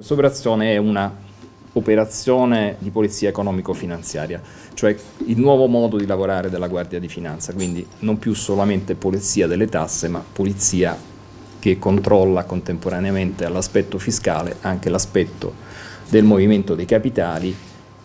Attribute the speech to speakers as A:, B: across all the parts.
A: Questa operazione è una operazione di polizia economico-finanziaria, cioè il nuovo modo di lavorare della Guardia di Finanza, quindi non più solamente polizia delle tasse, ma polizia che controlla contemporaneamente all'aspetto fiscale anche l'aspetto del movimento dei capitali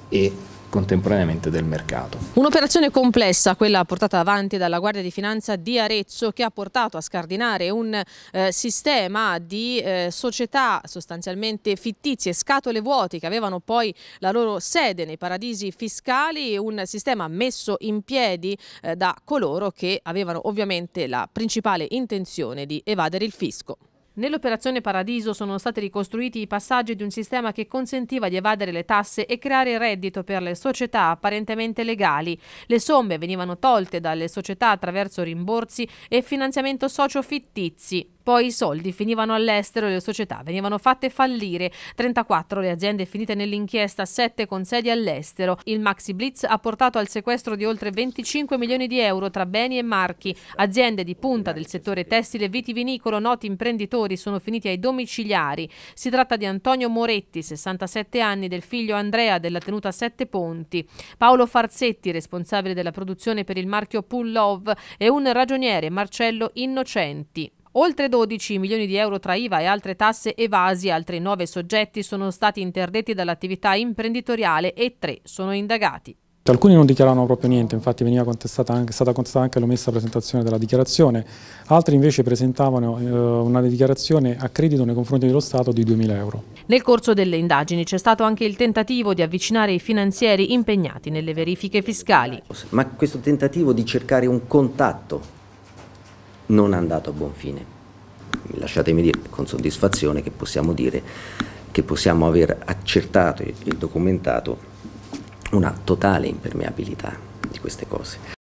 A: e contemporaneamente del mercato.
B: Un'operazione complessa, quella portata avanti dalla Guardia di Finanza di Arezzo che ha portato a scardinare un eh, sistema di eh, società sostanzialmente fittizie, scatole vuote che avevano poi la loro sede nei paradisi fiscali, un sistema messo in piedi eh, da coloro che avevano ovviamente la principale intenzione di evadere il fisco. Nell'operazione Paradiso sono stati ricostruiti i passaggi di un sistema che consentiva di evadere le tasse e creare reddito per le società apparentemente legali. Le somme venivano tolte dalle società attraverso rimborsi e finanziamento socio-fittizi. Poi i soldi finivano all'estero e le società venivano fatte fallire. 34 le aziende finite nell'inchiesta, 7 con sedi all'estero. Il Maxi Blitz ha portato al sequestro di oltre 25 milioni di euro tra beni e marchi. Aziende di punta del settore tessile e vitivinicolo, noti imprenditori, sono finiti ai domiciliari. Si tratta di Antonio Moretti, 67 anni, del figlio Andrea della tenuta Sette Ponti. Paolo Farzetti, responsabile della produzione per il marchio Pull Love, e un ragioniere, Marcello Innocenti. Oltre 12 milioni di euro tra IVA e altre tasse evasi, altri 9 soggetti sono stati interdetti dall'attività imprenditoriale e 3 sono indagati.
C: Alcuni non dichiaravano proprio niente, infatti veniva contestata anche, stata contestata anche l'omessa presentazione della dichiarazione, altri invece presentavano eh, una dichiarazione a credito nei confronti dello Stato di 2.000 euro.
B: Nel corso delle indagini c'è stato anche il tentativo di avvicinare i finanzieri impegnati nelle verifiche fiscali.
D: Ma questo tentativo di cercare un contatto non è andato a buon fine. Lasciatemi dire con soddisfazione che possiamo dire che possiamo aver accertato e documentato una totale impermeabilità di queste cose.